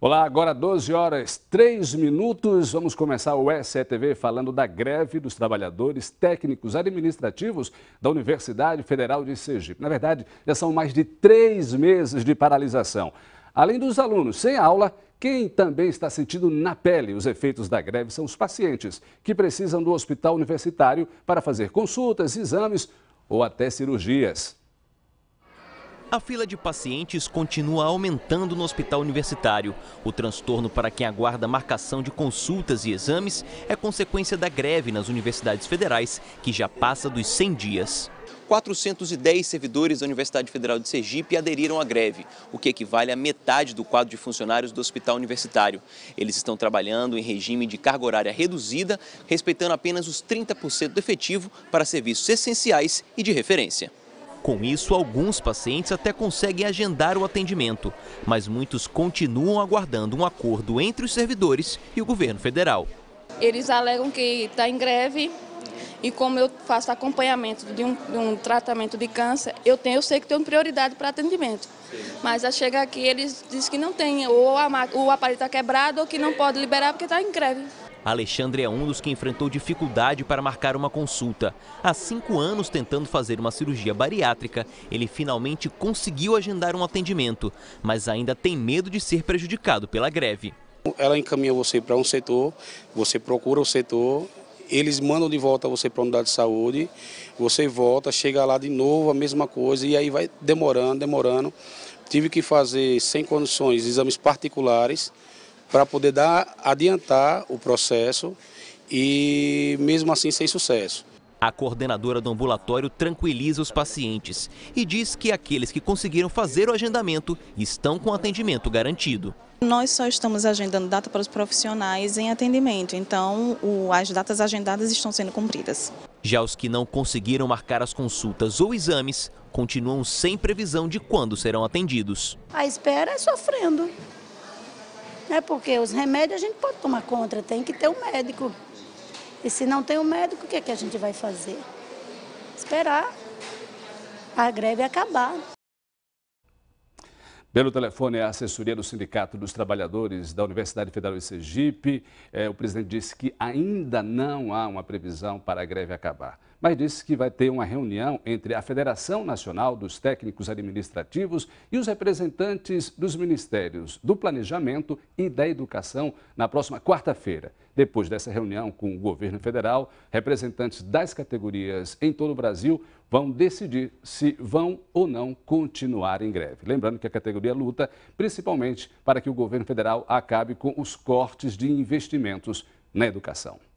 Olá, agora 12 horas 3 minutos. Vamos começar o SETV falando da greve dos trabalhadores técnicos administrativos da Universidade Federal de Sergipe. Na verdade, já são mais de três meses de paralisação. Além dos alunos sem aula, quem também está sentindo na pele os efeitos da greve são os pacientes, que precisam do hospital universitário para fazer consultas, exames ou até cirurgias. A fila de pacientes continua aumentando no hospital universitário. O transtorno para quem aguarda marcação de consultas e exames é consequência da greve nas universidades federais, que já passa dos 100 dias. 410 servidores da Universidade Federal de Sergipe aderiram à greve, o que equivale a metade do quadro de funcionários do hospital universitário. Eles estão trabalhando em regime de carga horária reduzida, respeitando apenas os 30% do efetivo para serviços essenciais e de referência. Com isso, alguns pacientes até conseguem agendar o atendimento, mas muitos continuam aguardando um acordo entre os servidores e o governo federal. Eles alegam que está em greve e como eu faço acompanhamento de um, de um tratamento de câncer, eu, tenho, eu sei que tenho prioridade para atendimento. Mas a chega aqui, eles dizem que não tem, ou a, o aparelho está quebrado ou que não pode liberar porque está em greve. Alexandre é um dos que enfrentou dificuldade para marcar uma consulta. Há cinco anos tentando fazer uma cirurgia bariátrica, ele finalmente conseguiu agendar um atendimento, mas ainda tem medo de ser prejudicado pela greve. Ela encaminha você para um setor, você procura o setor, eles mandam de volta você para a unidade de saúde, você volta, chega lá de novo, a mesma coisa, e aí vai demorando, demorando. Tive que fazer, sem condições, exames particulares para poder dar, adiantar o processo e mesmo assim sem sucesso. A coordenadora do ambulatório tranquiliza os pacientes e diz que aqueles que conseguiram fazer o agendamento estão com atendimento garantido. Nós só estamos agendando data para os profissionais em atendimento, então as datas agendadas estão sendo cumpridas. Já os que não conseguiram marcar as consultas ou exames continuam sem previsão de quando serão atendidos. A espera é sofrendo. Né? Porque os remédios a gente pode tomar contra, tem que ter um médico. E se não tem um médico, o que, é que a gente vai fazer? Esperar a greve acabar. Pelo telefone, a assessoria do Sindicato dos Trabalhadores da Universidade Federal de Sergipe, é, o presidente disse que ainda não há uma previsão para a greve acabar, mas disse que vai ter uma reunião entre a Federação Nacional dos Técnicos Administrativos e os representantes dos ministérios do Planejamento e da Educação na próxima quarta-feira. Depois dessa reunião com o governo federal, representantes das categorias em todo o Brasil vão decidir se vão ou não continuar em greve. Lembrando que a categoria luta principalmente para que o governo federal acabe com os cortes de investimentos na educação.